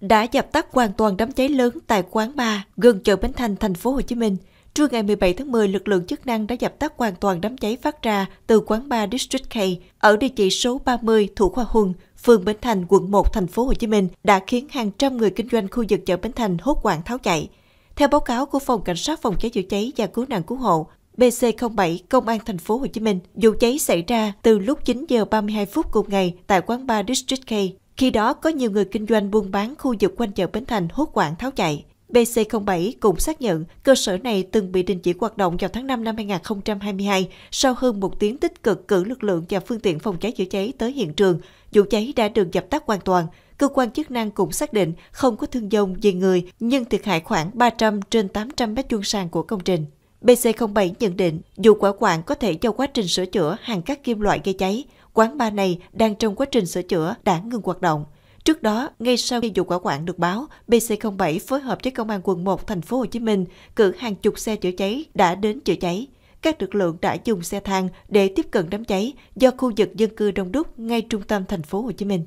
đã dập tắt hoàn toàn đám cháy lớn tại quán bar gần chợ Bến Thành, thành phố Hồ Chí Minh. Trưa ngày 17 tháng 10, lực lượng chức năng đã dập tắt hoàn toàn đám cháy phát ra từ quán bar District K ở địa chỉ số 30 Thủ Khoa Huân, phường Bến Thành, quận 1, thành phố Hồ Chí Minh đã khiến hàng trăm người kinh doanh khu vực chợ Bến Thành hốt hoảng tháo chạy. Theo báo cáo của phòng cảnh sát phòng cháy chữa cháy và cứu nạn cứu hộ, BC07 Công an thành phố Hồ Chí Minh, vụ cháy xảy ra từ lúc 9 giờ 32 phút cùng ngày tại quán bar District K khi đó có nhiều người kinh doanh buôn bán khu vực quanh chợ Bến Thành hốt quảng tháo chạy. BC07 cũng xác nhận cơ sở này từng bị đình chỉ hoạt động vào tháng 5 năm 2022 sau hơn một tiếng tích cực cử lực lượng và phương tiện phòng cháy chữa cháy tới hiện trường. Vụ cháy đã được dập tắt hoàn toàn. Cơ quan chức năng cũng xác định không có thương vong về người nhưng thiệt hại khoảng 300 trên 800 mét vuông sàn của công trình. BC07 nhận định dù quả quạng có thể do quá trình sửa chữa hàng các kim loại gây cháy, quán bar này đang trong quá trình sửa chữa đã ngừng hoạt động. Trước đó, ngay sau khi vụ quả quạng được báo, BC07 phối hợp với công an quận 1 thành phố Hồ Chí Minh cử hàng chục xe chữa cháy đã đến chữa cháy. Các lực lượng đã dùng xe thang để tiếp cận đám cháy do khu vực dân cư đông đúc ngay trung tâm thành phố Hồ Chí Minh.